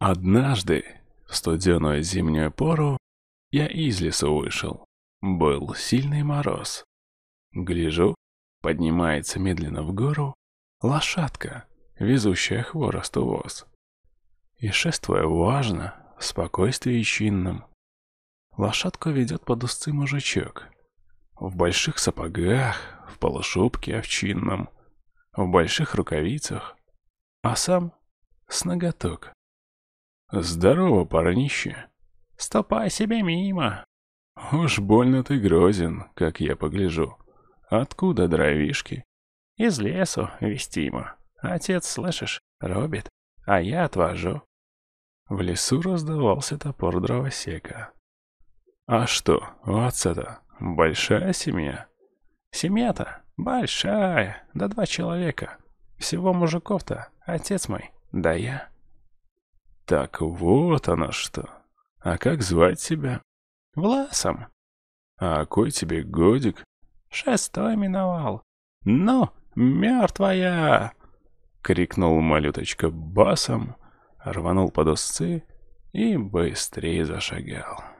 Однажды, в студеную зимнюю пору, я из леса вышел. Был сильный мороз. Гляжу, поднимается медленно в гору лошадка, везущая хворост воз. И шествуя важно, в спокойствии чинном. Лошадку ведет под усцы мужичок. В больших сапогах, в полушубке овчинном, в больших рукавицах, а сам с ноготок «Здорово, парнище!» «Ступай себе мимо!» «Уж больно ты грозен, как я погляжу. Откуда дровишки?» «Из лесу, вестимо. Отец, слышишь, робит, а я отвожу». В лесу раздавался топор дровосека. «А что, у отца-то большая семья?» «Семья-то большая, да два человека. Всего мужиков-то отец мой, да я». Так вот она что. А как звать тебя? Власом. А какой тебе годик? Шестой миновал. Ну, мертвая! Крикнул малюточка басом, рванул под усцы и быстрее зашагал.